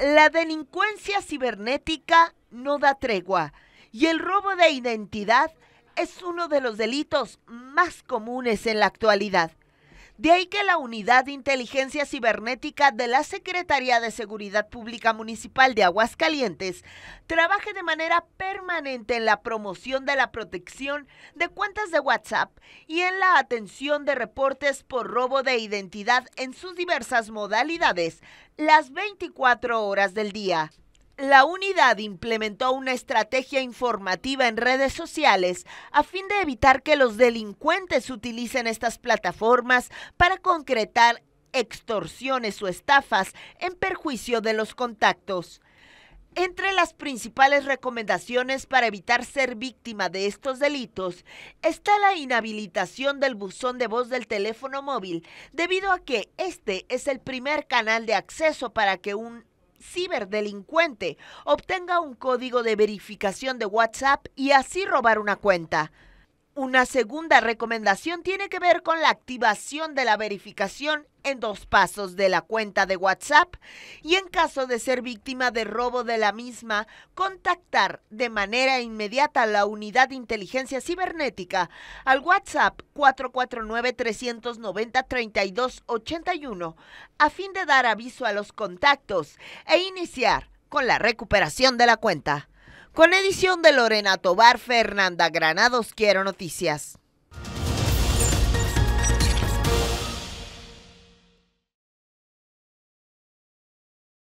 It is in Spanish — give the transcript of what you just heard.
la delincuencia cibernética no da tregua y el robo de identidad es uno de los delitos más comunes en la actualidad. De ahí que la Unidad de Inteligencia Cibernética de la Secretaría de Seguridad Pública Municipal de Aguascalientes trabaje de manera permanente en la promoción de la protección de cuentas de WhatsApp y en la atención de reportes por robo de identidad en sus diversas modalidades las 24 horas del día la unidad implementó una estrategia informativa en redes sociales a fin de evitar que los delincuentes utilicen estas plataformas para concretar extorsiones o estafas en perjuicio de los contactos. Entre las principales recomendaciones para evitar ser víctima de estos delitos está la inhabilitación del buzón de voz del teléfono móvil, debido a que este es el primer canal de acceso para que un ciberdelincuente obtenga un código de verificación de WhatsApp y así robar una cuenta. Una segunda recomendación tiene que ver con la activación de la verificación en dos pasos de la cuenta de WhatsApp y en caso de ser víctima de robo de la misma, contactar de manera inmediata a la unidad de inteligencia cibernética al WhatsApp 449-390-3281 a fin de dar aviso a los contactos e iniciar con la recuperación de la cuenta. Con edición de Lorena Tobar, Fernanda Granados, Quiero Noticias.